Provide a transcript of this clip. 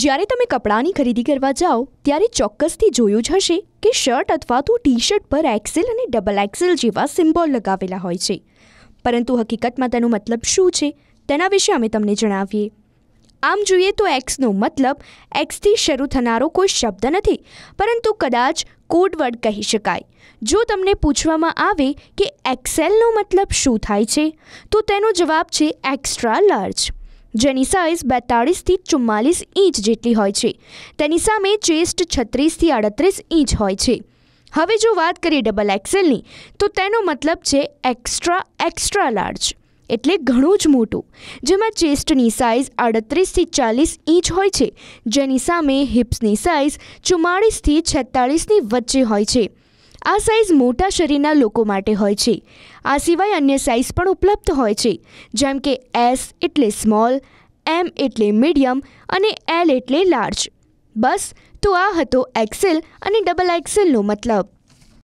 જ્યારે તમે કપડાની ખરીદી કરવા જાઓ ત્યારે ચોક્કસથી જોયું જ હશે કે શર્ટ અથવા તો ટી શર્ટ પર એક્સેલ અને ડબલ એક્સેલ જેવા સિમ્બોલ લગાવેલા હોય છે પરંતુ હકીકતમાં તેનો મતલબ શું છે તેના વિશે અમે તમને જણાવીએ આમ જોઈએ તો એક્સનો મતલબ એક્સથી શરૂ થનારો કોઈ શબ્દ નથી પરંતુ કદાચ કોડવર્ડ કહી શકાય જો તમને પૂછવામાં આવે કે એક્સેલનો મતલબ શું થાય છે તો તેનો જવાબ છે એક્સ્ટ્રા લાર્જ જેની સાઇઝ બેતાળીસથી ચુમ્માલીસ ઇંચ જેટલી હોય છે તેની સામે ચેસ્ટ છત્રીસથી આડત્રીસ ઇંચ હોય છે હવે જો વાત કરીએ ડબલ એક્સેલની તો તેનો મતલબ છે એક્સ્ટ્રા એક્સ્ટ્રા લાર્જ એટલે ઘણું જ મોટું જેમાં ચેસ્ટની સાઇઝ આડત્રીસથી ચાલીસ ઇંચ હોય છે જેની સામે હિપ્સની સાઇઝ ચુમ્માળીસથી છેતાળીસની વચ્ચે હોય છે આ સાઇઝ મોટા શરીરના લોકો માટે હોય છે આ સિવાય અન્ય સાઇઝ પણ ઉપલબ્ધ હોય છે જેમ કે એસ એટલે સ્મોલ એમ એટલે મીડિયમ અને એલ એટલે લાર્જ બસ તો આ હતો એક્સેલ અને ડબલ એક્સેલનો મતલબ